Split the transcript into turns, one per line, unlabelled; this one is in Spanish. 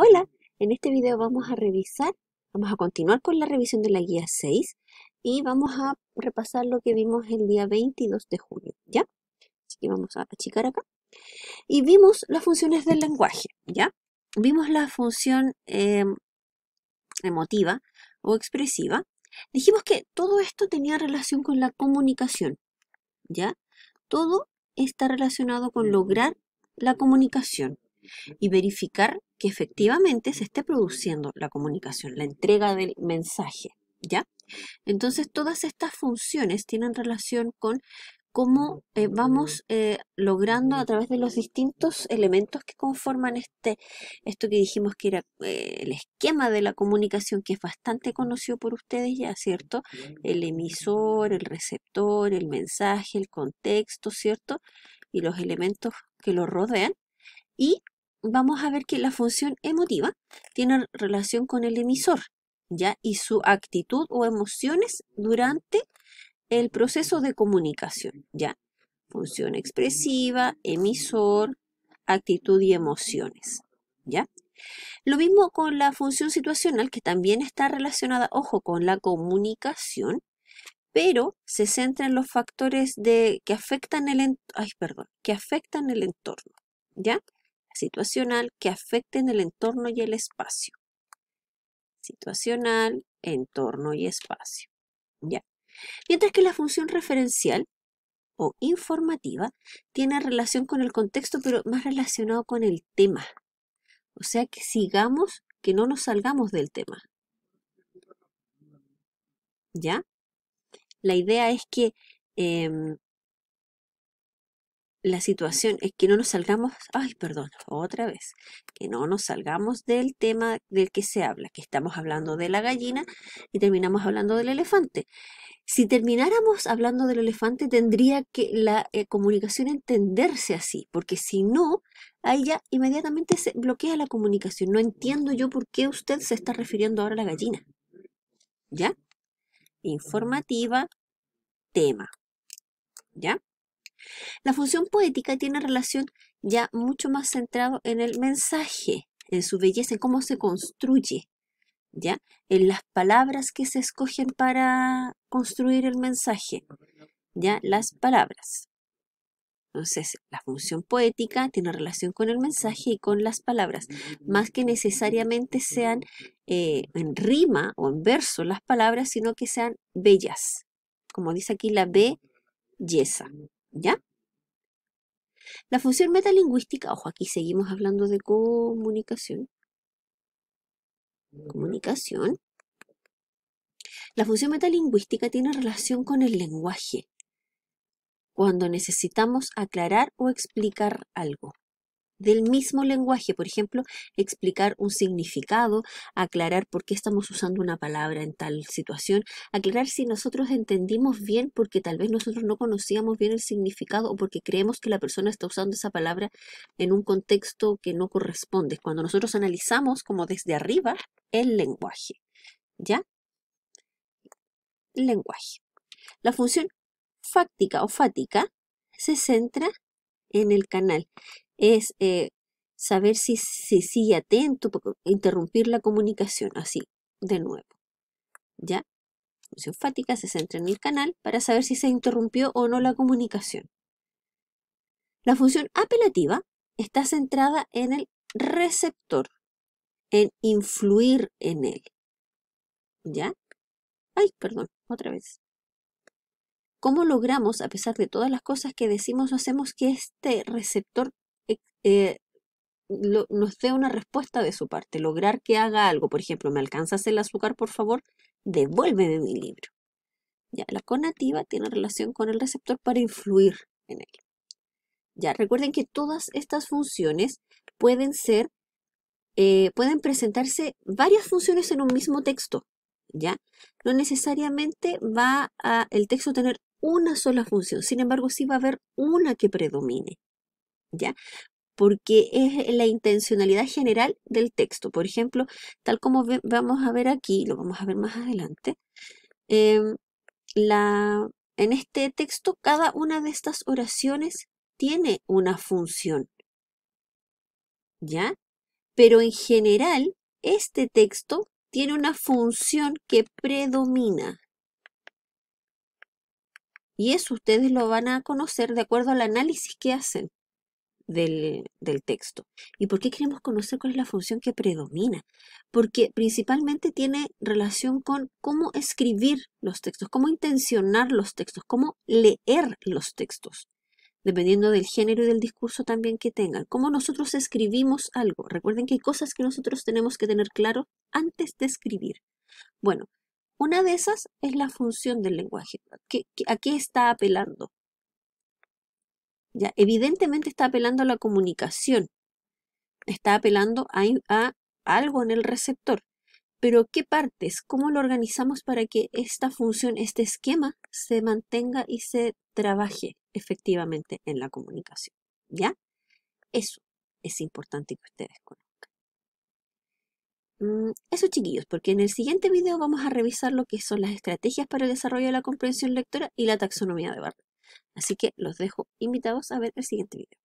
Hola, en este video vamos a revisar, vamos a continuar con la revisión de la guía 6 y vamos a repasar lo que vimos el día 22 de junio, ¿ya? Así que vamos a achicar acá. Y vimos las funciones del lenguaje, ¿ya? Vimos la función em, emotiva o expresiva. Dijimos que todo esto tenía relación con la comunicación, ¿ya? Todo está relacionado con lograr la comunicación y verificar que efectivamente se esté produciendo la comunicación, la entrega del mensaje, ¿ya? Entonces, todas estas funciones tienen relación con cómo eh, vamos eh, logrando a través de los distintos elementos que conforman este, esto que dijimos que era eh, el esquema de la comunicación, que es bastante conocido por ustedes ya, ¿cierto? El emisor, el receptor, el mensaje, el contexto, ¿cierto? Y los elementos que lo rodean. Y vamos a ver que la función emotiva tiene relación con el emisor, ¿ya? Y su actitud o emociones durante el proceso de comunicación, ¿ya? Función expresiva, emisor, actitud y emociones, ¿ya? Lo mismo con la función situacional, que también está relacionada, ojo, con la comunicación, pero se centra en los factores de, que, afectan el, perdón, que afectan el entorno, ¿ya? situacional que afecten el entorno y el espacio. Situacional, entorno y espacio. Ya. Mientras que la función referencial o informativa tiene relación con el contexto, pero más relacionado con el tema. O sea que sigamos, que no nos salgamos del tema. ¿Ya? La idea es que em, la situación es que no nos salgamos, ay, perdón, otra vez, que no nos salgamos del tema del que se habla, que estamos hablando de la gallina y terminamos hablando del elefante. Si termináramos hablando del elefante, tendría que la eh, comunicación entenderse así, porque si no, ahí ya inmediatamente se bloquea la comunicación. No entiendo yo por qué usted se está refiriendo ahora a la gallina. ¿Ya? Informativa, tema. ¿Ya? La función poética tiene relación ya mucho más centrado en el mensaje, en su belleza, en cómo se construye, ¿ya? En las palabras que se escogen para construir el mensaje, ¿ya? Las palabras. Entonces, la función poética tiene relación con el mensaje y con las palabras, más que necesariamente sean eh, en rima o en verso las palabras, sino que sean bellas, como dice aquí la belleza. ¿Ya? La función metalingüística, ojo, aquí seguimos hablando de comunicación. Comunicación. La función metalingüística tiene relación con el lenguaje, cuando necesitamos aclarar o explicar algo del mismo lenguaje, por ejemplo, explicar un significado, aclarar por qué estamos usando una palabra en tal situación, aclarar si nosotros entendimos bien porque tal vez nosotros no conocíamos bien el significado o porque creemos que la persona está usando esa palabra en un contexto que no corresponde, cuando nosotros analizamos como desde arriba el lenguaje, ¿ya? lenguaje. La función fáctica o fática se centra en el canal es eh, saber si se sigue atento, interrumpir la comunicación, así, de nuevo. ¿Ya? Función pues fática se centra en el canal para saber si se interrumpió o no la comunicación. La función apelativa está centrada en el receptor, en influir en él. ¿Ya? Ay, perdón, otra vez. ¿Cómo logramos, a pesar de todas las cosas que decimos o hacemos, que este receptor eh, nos dé una respuesta de su parte, lograr que haga algo. Por ejemplo, ¿me alcanzas el azúcar, por favor? Devuélveme mi libro. Ya, la conativa tiene relación con el receptor para influir en él. Ya, recuerden que todas estas funciones pueden ser, eh, pueden presentarse varias funciones en un mismo texto. ¿ya? No necesariamente va a el texto tener una sola función, sin embargo, sí va a haber una que predomine, ¿ya? porque es la intencionalidad general del texto. Por ejemplo, tal como vamos a ver aquí, lo vamos a ver más adelante, em, en este texto cada una de estas oraciones tiene una función. ¿Ya? Pero en general, este texto tiene una función que predomina. Y eso ustedes lo van a conocer de acuerdo al análisis que hacen del, texto. ¿Y por qué queremos conocer cuál es la función que predomina? Porque principalmente tiene relación con cómo escribir los textos, cómo intencionar los textos, cómo leer los textos, dependiendo del género y del discurso también que tengan, cómo nosotros escribimos algo. Recuerden que hay cosas que nosotros tenemos que tener claro antes de escribir. Bueno, una de esas es la función del lenguaje. ¿A qué, a qué está apelando? Evidentemente está apelando a la comunicación, está apelando a, algo en el receptor, pero ¿qué partes? ¿Cómo lo organizamos para que esta función, este esquema, se mantenga y se trabaje efectivamente en la comunicación? ¿Ya? Eso es importante que ustedes conozcan. Mm, eso chiquillos, porque en el siguiente video vamos a revisar lo que son las estrategias para el desarrollo de la comprensión lectora y la taxonomía de Barrett. Así que los dejo invitados a ver el siguiente video.